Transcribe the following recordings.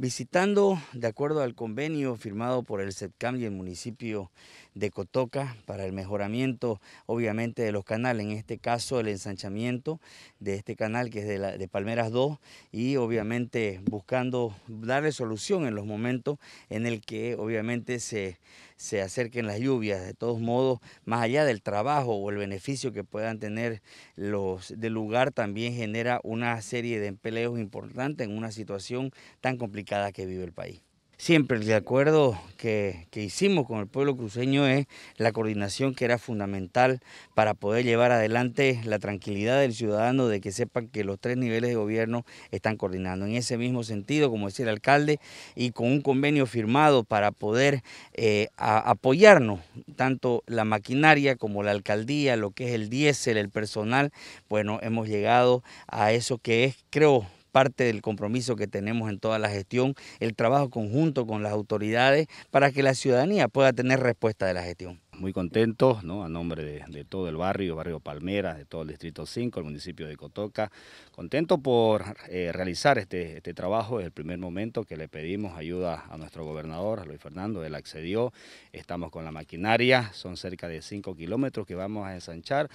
Visitando, de acuerdo al convenio firmado por el CETCAM y el municipio de Cotoca para el mejoramiento, obviamente, de los canales, en este caso el ensanchamiento de este canal que es de, de Palmeras 2 y obviamente buscando darle solución en los momentos en el que obviamente se, se acerquen las lluvias. De todos modos, más allá del trabajo o el beneficio que puedan tener los del lugar, también genera una serie de empleos importantes en una situación tan complicada que vive el país siempre el acuerdo que, hicimos con el pueblo cruceño es ¿eh? la coordinación que era fundamental para poder llevar adelante la tranquilidad del ciudadano de que sepan que los tres niveles de gobierno están coordinando. En ese mismo sentido, como decía el alcalde, y con un convenio firmado para poder eh, apoyarnos, tanto la maquinaria como la alcaldía, lo que es el diésel, el personal, bueno, hemos llegado a eso que es, creo, parte del compromiso que tenemos en toda la gestión, el trabajo conjunto con las autoridades para que la ciudadanía pueda tener respuesta de la gestión muy contentos, ¿no? a nombre de, todo el barrio, barrio Palmera, de todo el Distrito 5, el municipio de Cotoca. Contento por eh, realizar este, este trabajo, es el primer momento que le pedimos ayuda a nuestro gobernador, a Luis Fernando, él accedió, estamos con la maquinaria, son cerca de 5 kilómetros que vamos a ensanchar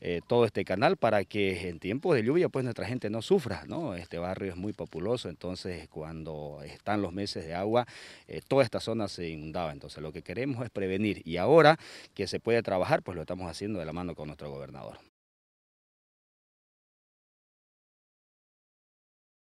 eh, todo este canal para que en tiempos de lluvia pues nuestra gente no sufra, ¿no? este barrio es muy populoso, entonces cuando están los meses de agua, eh, toda esta zona se inundaba, entonces lo que queremos es prevenir y ahora que se puede trabajar, pues lo estamos haciendo de la mano con nuestro gobernador.